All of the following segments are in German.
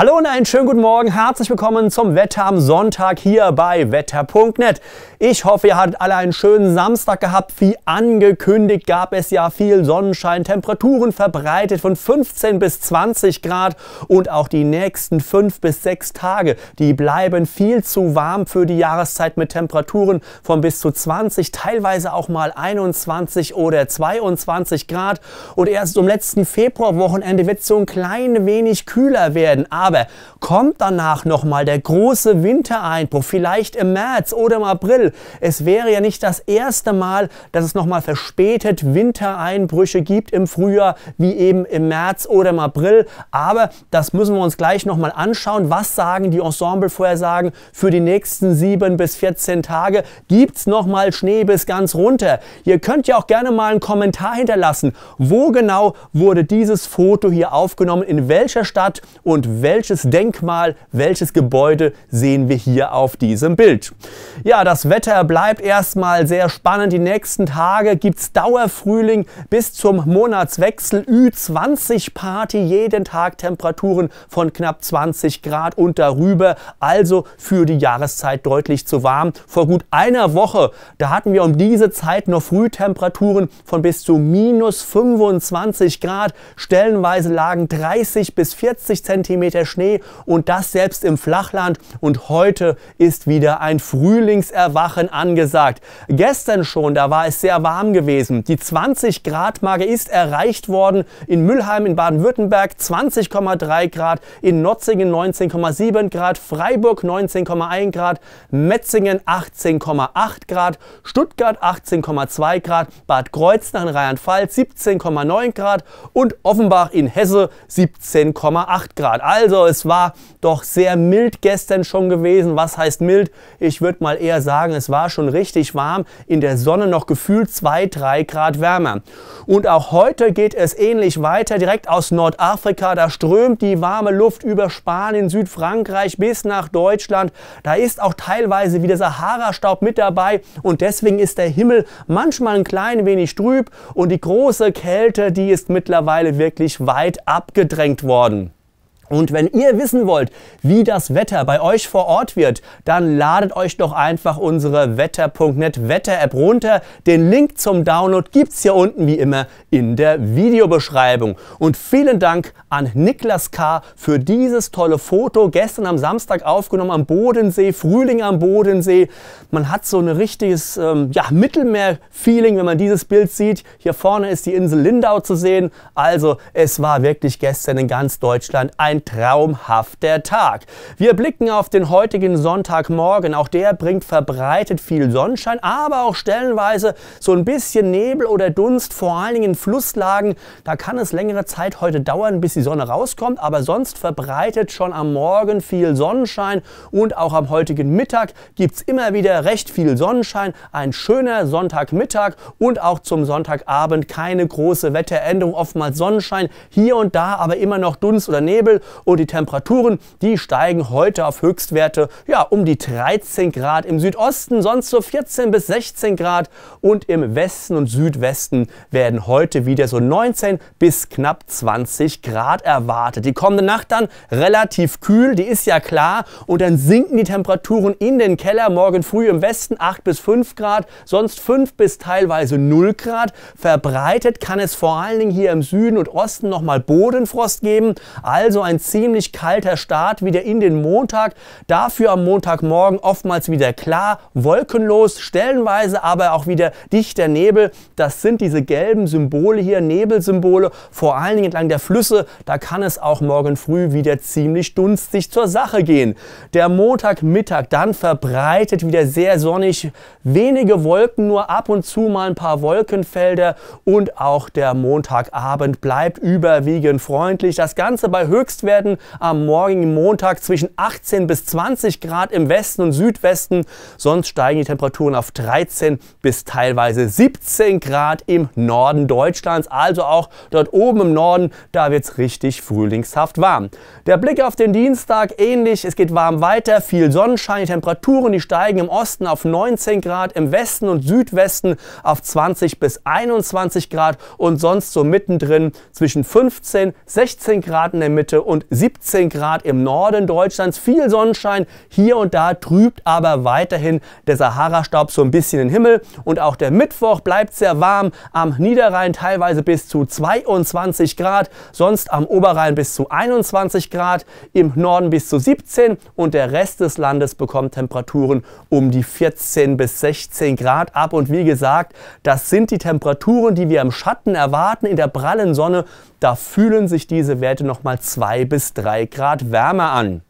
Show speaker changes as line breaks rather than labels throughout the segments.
Hallo und einen schönen guten Morgen. Herzlich willkommen zum Wetter am Sonntag hier bei wetter.net. Ich hoffe, ihr hattet alle einen schönen Samstag gehabt. Wie angekündigt gab es ja viel Sonnenschein, Temperaturen verbreitet von 15 bis 20 Grad und auch die nächsten 5 bis 6 Tage, die bleiben viel zu warm für die Jahreszeit mit Temperaturen von bis zu 20, teilweise auch mal 21 oder 22 Grad und erst um letzten Februarwochenende wird es so ein klein wenig kühler werden. Aber aber kommt danach nochmal der große Wintereinbruch, vielleicht im März oder im April. Es wäre ja nicht das erste Mal, dass es nochmal verspätet Wintereinbrüche gibt im Frühjahr, wie eben im März oder im April. Aber das müssen wir uns gleich nochmal anschauen. Was sagen die Ensemblevorhersagen für die nächsten 7 bis 14 Tage? Gibt es nochmal Schnee bis ganz runter? Ihr könnt ja auch gerne mal einen Kommentar hinterlassen. Wo genau wurde dieses Foto hier aufgenommen? In welcher Stadt und welcher welches Denkmal, welches Gebäude sehen wir hier auf diesem Bild. Ja, das Wetter bleibt erstmal sehr spannend. Die nächsten Tage gibt es Dauerfrühling bis zum Monatswechsel. Ü20-Party, jeden Tag Temperaturen von knapp 20 Grad und darüber. Also für die Jahreszeit deutlich zu warm. Vor gut einer Woche, da hatten wir um diese Zeit noch Frühtemperaturen von bis zu minus 25 Grad. Stellenweise lagen 30 bis 40 Zentimeter Schnee und das selbst im Flachland. Und heute ist wieder ein Frühlingserwachen angesagt. Gestern schon, da war es sehr warm gewesen. Die 20 Grad Marke ist erreicht worden in Mülheim in Baden-Württemberg 20,3 Grad, in Notzingen 19,7 Grad, Freiburg 19,1 Grad, Metzingen 18,8 Grad, Stuttgart 18,2 Grad, Bad Kreuznach in Rheinland-Pfalz 17,9 Grad und Offenbach in Hesse 17,8 Grad. Also also es war doch sehr mild gestern schon gewesen. Was heißt mild? Ich würde mal eher sagen, es war schon richtig warm. In der Sonne noch gefühlt 2, 3 Grad wärmer. Und auch heute geht es ähnlich weiter. Direkt aus Nordafrika, da strömt die warme Luft über Spanien, Südfrankreich bis nach Deutschland. Da ist auch teilweise wieder Sahara-Staub mit dabei. Und deswegen ist der Himmel manchmal ein klein wenig trüb. Und die große Kälte, die ist mittlerweile wirklich weit abgedrängt worden. Und wenn ihr wissen wollt, wie das Wetter bei euch vor Ort wird, dann ladet euch doch einfach unsere wetter.net Wetter-App runter. Den Link zum Download gibt es hier unten wie immer in der Videobeschreibung. Und vielen Dank an Niklas K. für dieses tolle Foto. Gestern am Samstag aufgenommen am Bodensee, Frühling am Bodensee. Man hat so ein richtiges ähm, ja, Mittelmeer-Feeling, wenn man dieses Bild sieht. Hier vorne ist die Insel Lindau zu sehen. Also es war wirklich gestern in ganz Deutschland ein ein traumhafter Tag. Wir blicken auf den heutigen Sonntagmorgen. Auch der bringt verbreitet viel Sonnenschein, aber auch stellenweise so ein bisschen Nebel oder Dunst, vor allen Dingen in Flusslagen. Da kann es längere Zeit heute dauern, bis die Sonne rauskommt, aber sonst verbreitet schon am Morgen viel Sonnenschein und auch am heutigen Mittag gibt es immer wieder recht viel Sonnenschein. Ein schöner Sonntagmittag und auch zum Sonntagabend keine große Wetteränderung, oftmals Sonnenschein, hier und da aber immer noch Dunst oder Nebel und die Temperaturen, die steigen heute auf Höchstwerte ja, um die 13 Grad im Südosten, sonst so 14 bis 16 Grad und im Westen und Südwesten werden heute wieder so 19 bis knapp 20 Grad erwartet. Die kommende Nacht dann relativ kühl, die ist ja klar und dann sinken die Temperaturen in den Keller, morgen früh im Westen 8 bis 5 Grad, sonst 5 bis teilweise 0 Grad. Verbreitet kann es vor allen Dingen hier im Süden und Osten nochmal Bodenfrost geben, also ein ein ziemlich kalter Start wieder in den Montag. Dafür am Montagmorgen oftmals wieder klar, wolkenlos, stellenweise aber auch wieder dichter Nebel. Das sind diese gelben Symbole hier, Nebelsymbole, vor allen Dingen entlang der Flüsse. Da kann es auch morgen früh wieder ziemlich dunstig zur Sache gehen. Der Montagmittag dann verbreitet wieder sehr sonnig, wenige Wolken, nur ab und zu mal ein paar Wolkenfelder und auch der Montagabend bleibt überwiegend freundlich. Das Ganze bei Höchstwerten werden. Am morgigen Montag zwischen 18 bis 20 Grad im Westen und Südwesten. Sonst steigen die Temperaturen auf 13 bis teilweise 17 Grad im Norden Deutschlands. Also auch dort oben im Norden, da wird es richtig frühlingshaft warm. Der Blick auf den Dienstag ähnlich. Es geht warm weiter, viel Sonnenschein. Die Temperaturen, die steigen im Osten auf 19 Grad, im Westen und Südwesten auf 20 bis 21 Grad und sonst so mittendrin zwischen 15, 16 Grad in der Mitte und und 17 Grad im Norden Deutschlands. Viel Sonnenschein hier und da trübt aber weiterhin der Sahara-Staub so ein bisschen den Himmel. Und auch der Mittwoch bleibt sehr warm. Am Niederrhein teilweise bis zu 22 Grad, sonst am Oberrhein bis zu 21 Grad, im Norden bis zu 17 und der Rest des Landes bekommt Temperaturen um die 14 bis 16 Grad ab. Und wie gesagt, das sind die Temperaturen, die wir im Schatten erwarten, in der prallen Sonne. Da fühlen sich diese Werte nochmal zwei zwei bis 3 Grad wärmer an.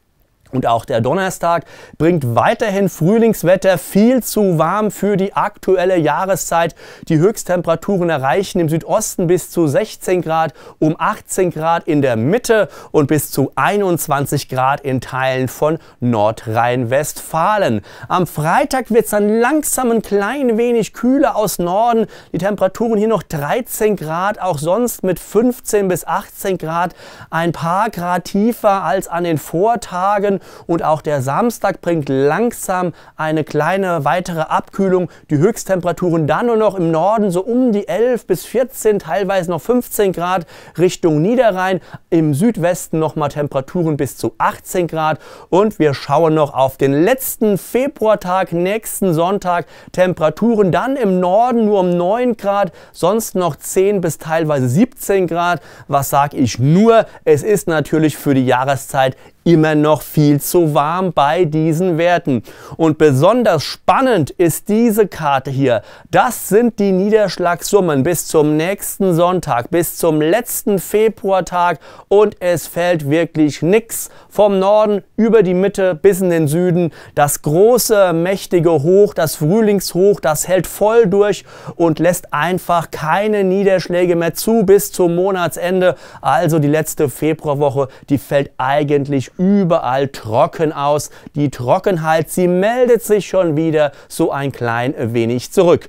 Und auch der Donnerstag bringt weiterhin Frühlingswetter, viel zu warm für die aktuelle Jahreszeit. Die Höchsttemperaturen erreichen im Südosten bis zu 16 Grad, um 18 Grad in der Mitte und bis zu 21 Grad in Teilen von Nordrhein-Westfalen. Am Freitag wird es dann langsam ein klein wenig kühler aus Norden. Die Temperaturen hier noch 13 Grad, auch sonst mit 15 bis 18 Grad, ein paar Grad tiefer als an den Vortagen und auch der Samstag bringt langsam eine kleine weitere Abkühlung. Die Höchsttemperaturen dann nur noch im Norden so um die 11 bis 14, teilweise noch 15 Grad Richtung Niederrhein. Im Südwesten nochmal Temperaturen bis zu 18 Grad und wir schauen noch auf den letzten Februartag, nächsten Sonntag. Temperaturen dann im Norden nur um 9 Grad, sonst noch 10 bis teilweise 17 Grad. Was sage ich nur? Es ist natürlich für die Jahreszeit immer noch viel zu warm bei diesen Werten. Und besonders spannend ist diese Karte hier. Das sind die Niederschlagssummen bis zum nächsten Sonntag, bis zum letzten Februartag und es fällt wirklich nichts vom Norden über die Mitte bis in den Süden. Das große, mächtige Hoch, das Frühlingshoch, das hält voll durch und lässt einfach keine Niederschläge mehr zu bis zum Monatsende. Also die letzte Februarwoche, die fällt eigentlich überall trocken aus. Die Trockenheit, sie meldet sich schon wieder so ein klein wenig zurück.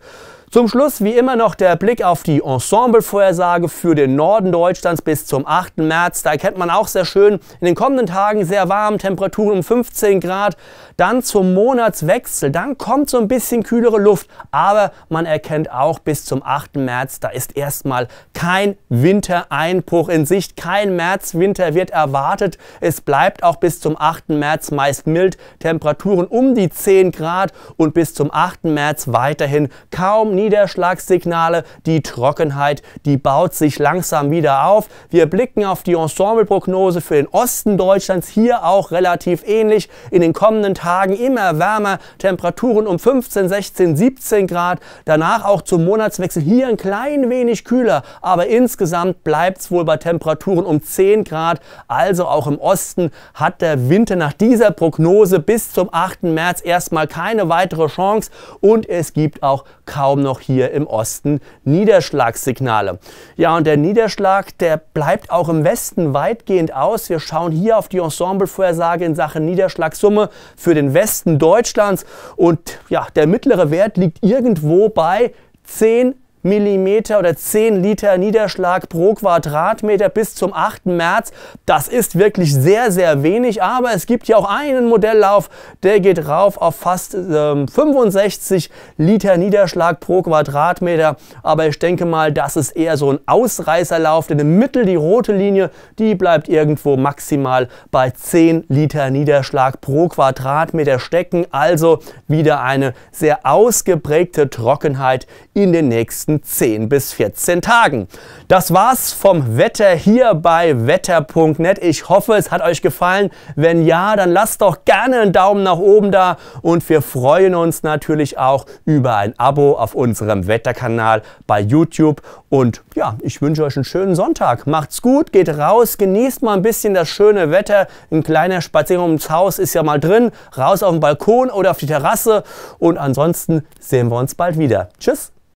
Zum Schluss wie immer noch der Blick auf die Ensemble-Vorhersage für den Norden Deutschlands bis zum 8. März. Da erkennt man auch sehr schön, in den kommenden Tagen sehr warm, Temperaturen um 15 Grad. Dann zum Monatswechsel, dann kommt so ein bisschen kühlere Luft. Aber man erkennt auch bis zum 8. März, da ist erstmal kein Wintereinbruch in Sicht. Kein Märzwinter wird erwartet. Es bleibt auch bis zum 8. März meist mild. Temperaturen um die 10 Grad und bis zum 8. März weiterhin kaum Niederschlagssignale. Die Trockenheit, die baut sich langsam wieder auf. Wir blicken auf die Ensembleprognose für den Osten Deutschlands. Hier auch relativ ähnlich. In den kommenden Tagen Tagen immer wärmer, Temperaturen um 15, 16, 17 Grad. Danach auch zum Monatswechsel hier ein klein wenig kühler, aber insgesamt bleibt es wohl bei Temperaturen um 10 Grad. Also auch im Osten hat der Winter nach dieser Prognose bis zum 8. März erstmal keine weitere Chance und es gibt auch kaum noch hier im Osten Niederschlagssignale. Ja, und der Niederschlag, der bleibt auch im Westen weitgehend aus. Wir schauen hier auf die Ensemblevorhersage in Sachen Niederschlagssumme für den den Westen Deutschlands. Und ja, der mittlere Wert liegt irgendwo bei 10 Millimeter oder 10 Liter Niederschlag pro Quadratmeter bis zum 8. März. Das ist wirklich sehr, sehr wenig, aber es gibt ja auch einen Modelllauf, der geht rauf auf fast ähm, 65 Liter Niederschlag pro Quadratmeter. Aber ich denke mal, das ist eher so ein Ausreißerlauf, denn im Mittel die rote Linie, die bleibt irgendwo maximal bei 10 Liter Niederschlag pro Quadratmeter stecken. Also wieder eine sehr ausgeprägte Trockenheit in den nächsten nächsten 10 bis 14 Tagen. Das war's vom Wetter hier bei wetter.net. Ich hoffe, es hat euch gefallen. Wenn ja, dann lasst doch gerne einen Daumen nach oben da und wir freuen uns natürlich auch über ein Abo auf unserem Wetterkanal bei YouTube. Und ja, ich wünsche euch einen schönen Sonntag. Macht's gut, geht raus, genießt mal ein bisschen das schöne Wetter. Ein kleiner Spaziergang ums Haus ist ja mal drin. Raus auf den Balkon oder auf die Terrasse. Und ansonsten sehen wir uns bald wieder. Tschüss!